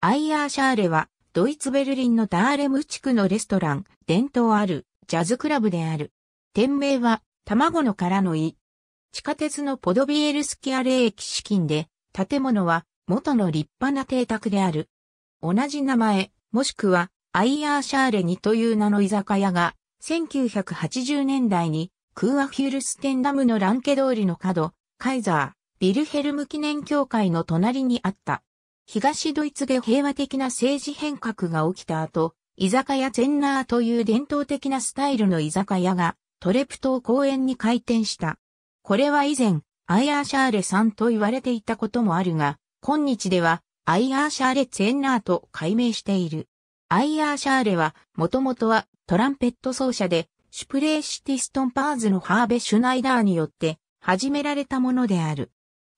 アイアーシャーレは、ドイツベルリンのダーレム地区のレストラン、伝統ある、ジャズクラブである。店名は、卵の殻の胃。地下鉄のポドビエルスキアレー駅資金で、建物は、元の立派な邸宅である。同じ名前、もしくは、アイアーシャーレにという名の居酒屋が、1980年代に、クーアフュルステンダムのランケ通りの角、カイザー、ビルヘルム記念協会の隣にあった。東ドイツで平和的な政治変革が起きた後、居酒屋ゼンナーという伝統的なスタイルの居酒屋がトレプト公園に開店した。これは以前、アイアーシャーレさんと言われていたこともあるが、今日ではアイアーシャーレツェンナーと改名している。アイアーシャーレは、もともとはトランペット奏者で、シュプレーシティストンパーズのハーベ・シュナイダーによって始められたものである。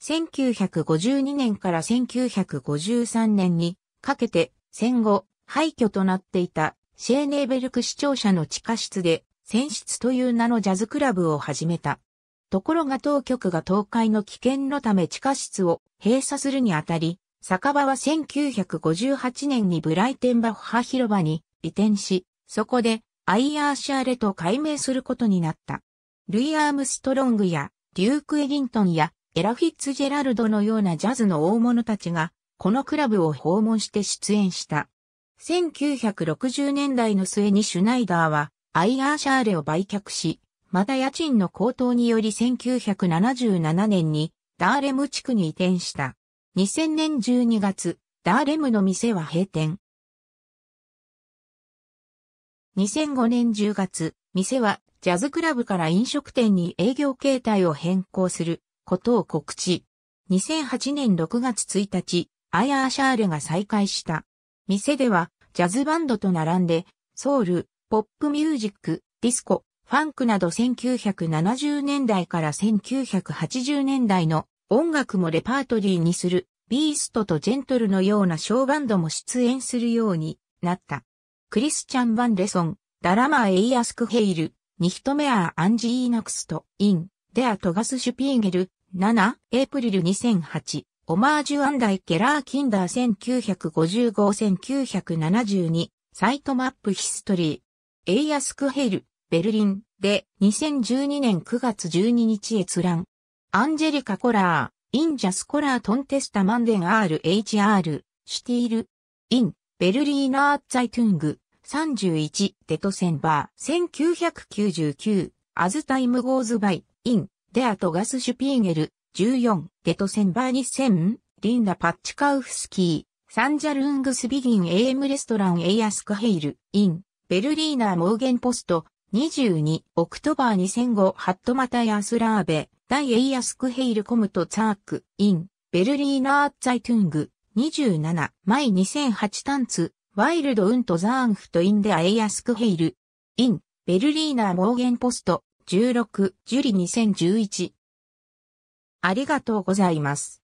1952年から1953年にかけて戦後廃墟となっていたシェーネーベルク市庁舎の地下室で戦室という名のジャズクラブを始めた。ところが当局が倒壊の危険のため地下室を閉鎖するにあたり、酒場は1958年にブライテンバッハ広場に移転し、そこでアイアーシャーレと改名することになった。ルイ・アームストロングやデューク・エリントンやエラ・フィッツジェラルドのようなジャズの大物たちが、このクラブを訪問して出演した。1960年代の末にシュナイダーは、アイアーシャーレを売却し、また家賃の高騰により1977年にダーレム地区に移転した。2000年12月、ダーレムの店は閉店。2005年10月、店はジャズクラブから飲食店に営業形態を変更することを告知。2008年6月1日、アイアーシャールが再開した。店では、ジャズバンドと並んで、ソウル、ポップミュージック、ディスコ、ファンクなど1970年代から1980年代の音楽もレパートリーにする、ビーストとジェントルのような小バンドも出演するようになった。クリスチャン・バンレソン、ダラマー・エイアスク・ヘイル、ニヒトメアー・アンジー・イノクスト、イン、デア・トガス・シュピーゲル、7、エイプリル2008、オマージュアンダイ・ケラー・キンダー1955-1972、サイトマップヒストリー、エイアスクヘル、ベルリンで2012年9月12日閲覧。アンジェリカ・コラー、インジャス・コラー・トンテスタ・マンデン RHR、シティール、イン、ベルリーナー・ザイトゥング、31、デトセンバー、1999、アズタイム・ゴーズバイ、イン、デアトガスシュピーゲル、14、デトセンバーニセン、リンダ・パッチカウフスキー、サンジャルングスビギンエ a ム・レストランエイアスクヘイル、イン、ベルリーナ・モーゲンポスト、22、オクトバー2005ハットマタヤスラーベ、ダイエイアスクヘイルコムトツァーク、イン、ベルリーナ・ーツァイトゥング、27、マイ2008タンツ、ワイルド・ウント・ザーンフト・インデア・エイアスクヘイル、イン、ベルリーナ・モーゲンポスト、16、ジュリ2011。ありがとうございます。